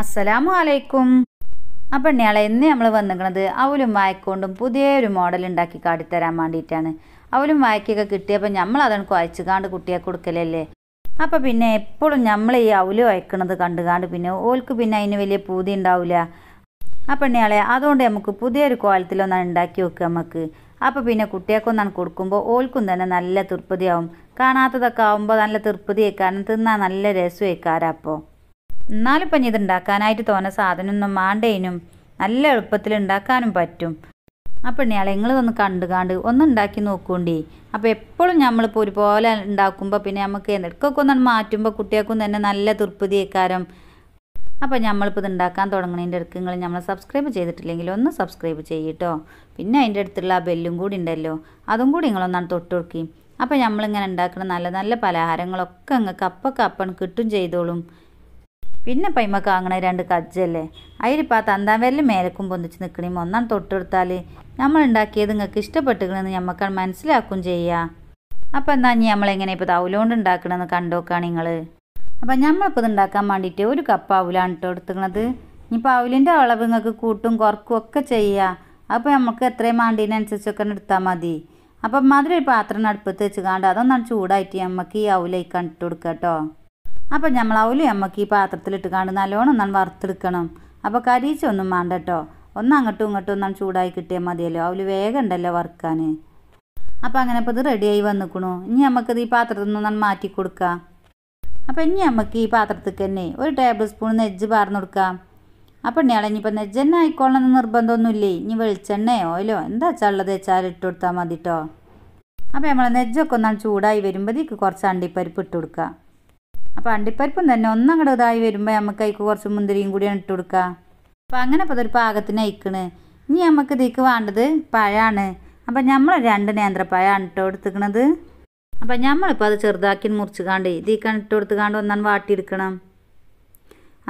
അസ്സലാമു അലൈക്കും അപ്പം ഇന്നയാളെ ഇന്ന് നമ്മൾ വന്നിരിക്കുന്നത് അവലും വായക്കൊണ്ടും പുതിയൊരു മോഡൽ ഉണ്ടാക്കി കാട്ടിത്തരാൻ വേണ്ടിയിട്ടാണ് അവലും വായക്കൊക്കെ കിട്ടിയപ്പോൾ നമ്മൾ അതാണ് കുഴച്ച് കാണ്ട് കുട്ടിയെ കൊടുക്കലല്ലേ അപ്പം പിന്നെ എപ്പോഴും നമ്മൾ ഈ അവല് വയ്ക്കണത് കണ്ടുകാണ്ട് പിന്നെ ഓൽക്ക് പിന്നെ അതിന് വലിയ പൂതി ഉണ്ടാവില്ല അപ്പം ഇന്നയാളെ അതുകൊണ്ട് നമുക്ക് പുതിയൊരു കോലത്തിലൊന്നാണ് ഉണ്ടാക്കി വെക്കുക നമുക്ക് അപ്പോൾ പിന്നെ കുട്ടികൾക്കൊന്നാണ് കൊടുക്കുമ്പോൾ ഓൽക്കും തന്നെ നല്ല തൃപ്തിയാവും കാണാത്തതൊക്കെ ആവുമ്പോൾ നല്ല തൃപ്തി കാരണം തിന്നാൽ നല്ല രസമായിക്കാരപ്പോൾ എന്നാലിപ്പം ഇത് ഉണ്ടാക്കാനായിട്ട് തോന്ന സാധനമൊന്നും മാണ്ടേനും നല്ല എളുപ്പത്തിൽ ഉണ്ടാക്കാനും പറ്റും അപ്പം ഇയാൾ നിങ്ങളിതൊന്ന് കണ്ട് കണ്ട് ഒന്ന് ഉണ്ടാക്കി നോക്കൂണ്ടി അപ്പം എപ്പോഴും നമ്മളിപ്പോൾ ഒരുപോലെ ഉണ്ടാക്കുമ്പോൾ പിന്നെ നമുക്ക് എന്തൊക്കെ ഒന്ന് മാറ്റുമ്പോൾ കുട്ടികൾക്കും തന്നെ നല്ല തൃപ്തി ഏക്കാരം അപ്പോൾ നമ്മളിപ്പോൾ ഇത് ഉണ്ടാക്കാൻ തുടങ്ങണതിൻ്റെ അടുക്ക് നിങ്ങൾ നമ്മൾ സബ്സ്ക്രൈബ് ചെയ്തിട്ടില്ലെങ്കിൽ ഒന്ന് സബ്സ്ക്രൈബ് ചെയ്യട്ടോ പിന്നെ അതിൻ്റെ അടുത്തുള്ള ആ ബെല്ലും കൂടി ഉണ്ടല്ലോ അതും കൂടി നിങ്ങളൊന്നാണ് തൊട്ട് കൊടുക്കുകയും അപ്പം നമ്മളിങ്ങനെ ഉണ്ടാക്കുന്ന നല്ല നല്ല പലഹാരങ്ങളൊക്കെ നിങ്ങൾക്ക് അപ്പം കപ്പൺ കിട്ടും ചെയ്തോളും പിന്നെ ഇമ്മക്ക് കാങ്ങണ രണ്ട് കജ്ജല്ലേ അതിലിപ്പോൾ ആ തന്താവെല്ലാം മേലക്കും പൊന്തിച്ച് നിൽക്കണേം ഒന്നാണ് തൊട്ടെടുത്താൽ നമ്മൾ ഉണ്ടാക്കിയത് നിങ്ങൾക്ക് ഇഷ്ടപ്പെട്ടുകണെന്ന് നമുക്ക് മനസ്സിലാക്കും ചെയ്യാം അപ്പോൾ എന്നാ ഇനി നമ്മളെങ്ങനെ ഇപ്പോൾ തൗലോണ്ട് ഉണ്ടാക്കണമെന്ന് കണ്ടോക്കാ നിങ്ങൾ അപ്പോൾ നമ്മളിപ്പോൾ ഇത് ഉണ്ടാക്കാൻ വേണ്ടിയിട്ട് ഒരു കപ്പ് അവലാണ് കേട്ടോ എടുത്തുക്കണത് ഇനിയിപ്പോൾ അവലിൻ്റെ അളവ് നിങ്ങൾക്ക് കൂട്ടും കുറക്കും ഒക്കെ ചെയ്യുക അപ്പോൾ നമുക്ക് എത്രയും മാണ്ടീനനുസരിച്ചൊക്കെ എടുത്താൽ മതി അപ്പം മാതിരി ഒരു പാത്രം അടുപ്പത്ത് വെച്ച് കാണ്ട് അതൊന്നാണ് ചൂടായിട്ട് നമുക്ക് ഈ അവലേക്ക് ഇട്ട് കൊടുക്കാം കേട്ടോ അപ്പോൾ നമ്മളാവൂലേ അമ്മക്ക് ഈ പാത്രത്തിലിട്ട് കാണും നല്ലോണം ഒന്നാണ് വറുത്തെടുക്കണം അപ്പോൾ കരീച്ചൊന്നും വേണ്ട കേട്ടോ ഒന്ന് അങ്ങോട്ടും ഇങ്ങോട്ടും ഒന്നാണ് ചൂടായി കിട്ടിയാൽ മതിയല്ലോ അവൽ വേഗം ഉണ്ടല്ലോ വറുക്കാൻ അപ്പോൾ അങ്ങനെ ഇപ്പോൾ ഇത് റെഡിയായി വന്നിക്കണു ഇനി നമുക്ക് ഈ പാത്രത്തിൽ നിന്ന് ഒന്നാണ് മാറ്റി കൊടുക്കാം അപ്പോൾ ഇനി നമുക്ക് ഈ പാത്രത്തിൽ തന്നെ ഒരു ടേബിൾ സ്പൂൺ നെജ്ജ് പാർന്നു കൊടുക്കാം അപ്പം ഇയാളെ ഇനിയിപ്പോൾ നെജ്ജ് തന്നെ ആയിക്കോളണം നിർബന്ധമൊന്നുമില്ലേ ഇനി വെളിച്ചെണ്ണയോ അല്ലോ എന്താ ചള്ളത് വെച്ചാൽ ഇട്ട് കൊടുത്താൽ മതി കേട്ടോ അപ്പോൾ നമ്മളെ നെജ്ജൊക്കെ ഒന്നാണ് ചൂടായി വരുമ്പോഴത്തേക്ക് കുറച്ച് അണ്ടിപ്പരിപ്പ് ഇട്ട് കൊടുക്കാം അപ്പോൾ അണ്ടിപ്പരിപ്പും തന്നെ ഒന്നങ്ങോട്ട് ഇതായി വരുമ്പോൾ നമുക്ക് അതിക്ക് കുറച്ച് മുന്തിരിയും കൂടിയാണ് ഇട്ട് കൊടുക്കുക അപ്പോൾ അങ്ങനെ അപ്പോൾ അതൊരു പാകത്തിന് അയക്കണ് ഇനി നമുക്ക് ഇതിക്ക് വേണ്ടത് പഴമാണ് അപ്പോൾ നമ്മൾ രണ്ട് പഴമാണ് കേട്ടോ എടുത്തുക്കണത് അപ്പം നമ്മളിപ്പോൾ അത് ചെറുതാക്കി മുറിച്ച് കാണ്ട് ഇതിക്കാണ് ഇട്ട് കൊടുത്ത് കാണ്ട് ഒന്നാണ് വാട്ടിയെടുക്കണം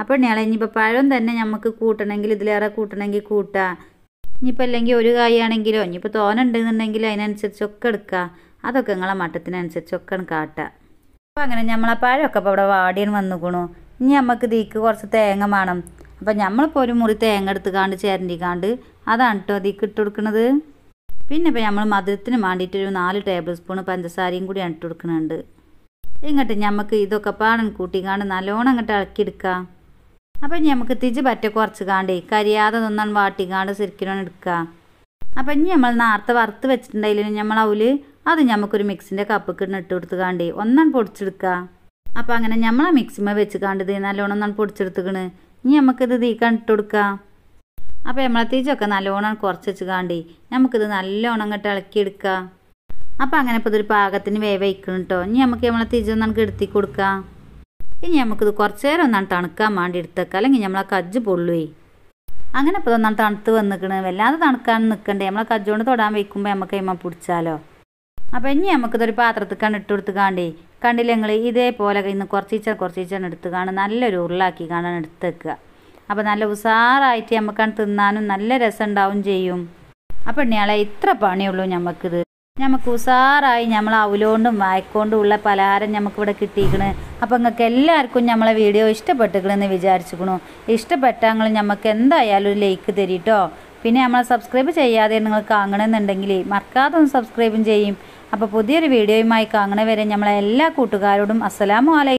അപ്പോൾ ഇനിയിപ്പോൾ പഴം തന്നെ നമുക്ക് കൂട്ടണമെങ്കിൽ ഇതിലേറെ കൂട്ടണമെങ്കിൽ കൂട്ടാം ഇനിയിപ്പോൾ അല്ലെങ്കിൽ ഒരു കായാണെങ്കിലോ ഇനിയിപ്പോൾ തോന ഉണ്ടെന്നുണ്ടെങ്കിൽ അതിനനുസരിച്ചൊക്കെ എടുക്കുക അതൊക്കെ നിങ്ങളെ മട്ടത്തിനനുസരിച്ചൊക്കെ കാട്ടുക അപ്പം അങ്ങനെ നമ്മളെ പഴമൊക്കെ അപ്പോൾ ഇവിടെ വാടിയൻ വന്നുക്കണു ഇനി നമുക്ക് ഇതിക്ക് കുറച്ച് തേങ്ങ വേണം അപ്പം നമ്മളിപ്പോൾ ഒരു മുറി തേങ്ങ എടുത്ത് കാണ്ട് കാണ്ട് അതാണ് കേട്ടോ ഇതിക്ക് ഇട്ട് കൊടുക്കുന്നത് പിന്നെ ഇപ്പം നമ്മൾ മധുരത്തിന് വേണ്ടിയിട്ടൊരു ഒരു നാല് ടേബിൾ സ്പൂൺ പഞ്ചസാരയും കൂടി ഇട്ട് കൊടുക്കുന്നുണ്ട് ഇങ്ങോട്ട് നമുക്ക് ഇതൊക്കെ കൂട്ടി കാണ്ട് നല്ലോണം അങ്ങോട്ട് ഇളക്കിയെടുക്കാം അപ്പം ഇനി നമുക്ക് തിജ് പറ്റ കുറച്ച് കാണ്ടേ കരിയാതെ നിന്നാണ് വാട്ടിക്കാണ്ട് ശരിക്കും എടുക്കുക അപ്പം ഇനി നമ്മൾ നേരത്തെ വറുത്ത് വെച്ചിട്ടുണ്ടെങ്കിൽ നമ്മൾ അവല് അത് നമുക്കൊരു മിക്സിൻ്റെ കപ്പൊക്കെ ഇട്ട് കൊടുത്ത് കാണ്ടേ ഒന്നാണ് പൊടിച്ചെടുക്കുക അപ്പോൾ അങ്ങനെ നമ്മൾ ആ മിക്സിമ വെച്ച് കാണ്ടത് നല്ലോണം ഒന്നാണ് പൊടിച്ചെടുത്തുക്കണ് ഇനി നമുക്കിത് തീ കണ്ടിട്ട് കൊടുക്കുക അപ്പോൾ നമ്മളെ തീച്ചൊക്കെ നല്ലോണം കുറച്ച് വെച്ച് കാണ്ടേ നമുക്കിത് നല്ലോണം ഇങ്ങോട്ട് ഇളക്കിയെടുക്കുക അപ്പോൾ അങ്ങനെ ഇപ്പോൾ ഇതൊരു പാകത്തിന് വേ വയ്ക്കണം കേട്ടോ ഇനി നമുക്ക് നമ്മളെ ഒന്നാണ് കെടുത്തി കൊടുക്കുക ഇനി നമുക്കിത് കുറച്ച് നേരം ഒന്നാണ് തണുക്കാൻ വേണ്ടി എടുത്തേക്കാം അല്ലെങ്കിൽ നമ്മളെ കജ്ജ് പൊള്ളുവേ അങ്ങനെ ഇപ്പോൾ ഒന്നാണ് തണുത്ത് വന്നിക്കണ് വല്ലാതെ തണുക്കാൻ നിൽക്കണ്ടേ നമ്മളെ കജ്ജോണ്ട് തൊടാൻ വയ്ക്കുമ്പോൾ നമുക്ക് അമ്മ പിടിച്ചാലോ അപ്പോൾ ഇനി നമുക്കിതൊരു പാത്രത്തിൽ കണ്ണിട്ട് കൊടുത്ത് കാണ്ടേ കണ്ടില്ല നിങ്ങൾ ഇതേപോലെ ഇന്ന് കുറച്ചീച്ച കുറച്ചീച്ച എടുത്ത് കാണും നല്ലൊരു ഉരുളാക്കി കാണാൻ എടുത്ത് വെക്കുക അപ്പോൾ നല്ല ഉസാറായിട്ട് നമുക്കാണ് തിന്നാനും നല്ല രസം ഉണ്ടാവും ചെയ്യും അപ്പം ഇണ്ണിയാളെ ഇത്ര പണിയുള്ളൂ നമുക്കിത് നമുക്ക് ഉസാറായി നമ്മൾ അവലോണ്ടും വായിക്കൊണ്ടും ഉള്ള പലഹാരം നമുക്കിവിടെ കിട്ടിയിരിക്കണ് അപ്പോൾ നിങ്ങൾക്ക് എല്ലാവർക്കും നമ്മളെ വീഡിയോ ഇഷ്ടപ്പെട്ടിക്കണമെന്ന് വിചാരിച്ചിക്കണു ഇഷ്ടപ്പെട്ടാൽ നമുക്ക് എന്തായാലും ഒരു ലൈക്ക് തരീട്ടോ പിന്നെ നമ്മളെ സബ്സ്ക്രൈബ് ചെയ്യാതെ നിങ്ങൾ കാണണമെന്നുണ്ടെങ്കിൽ മറക്കാതെ ഒന്ന് സബ്സ്ക്രൈബും ചെയ്യും അപ്പോൾ പുതിയൊരു വീഡിയോയുമായി കാണുന്നവരെ നമ്മളെ എല്ലാ കൂട്ടുകാരോടും അസ്സലാമു അലൈക്കും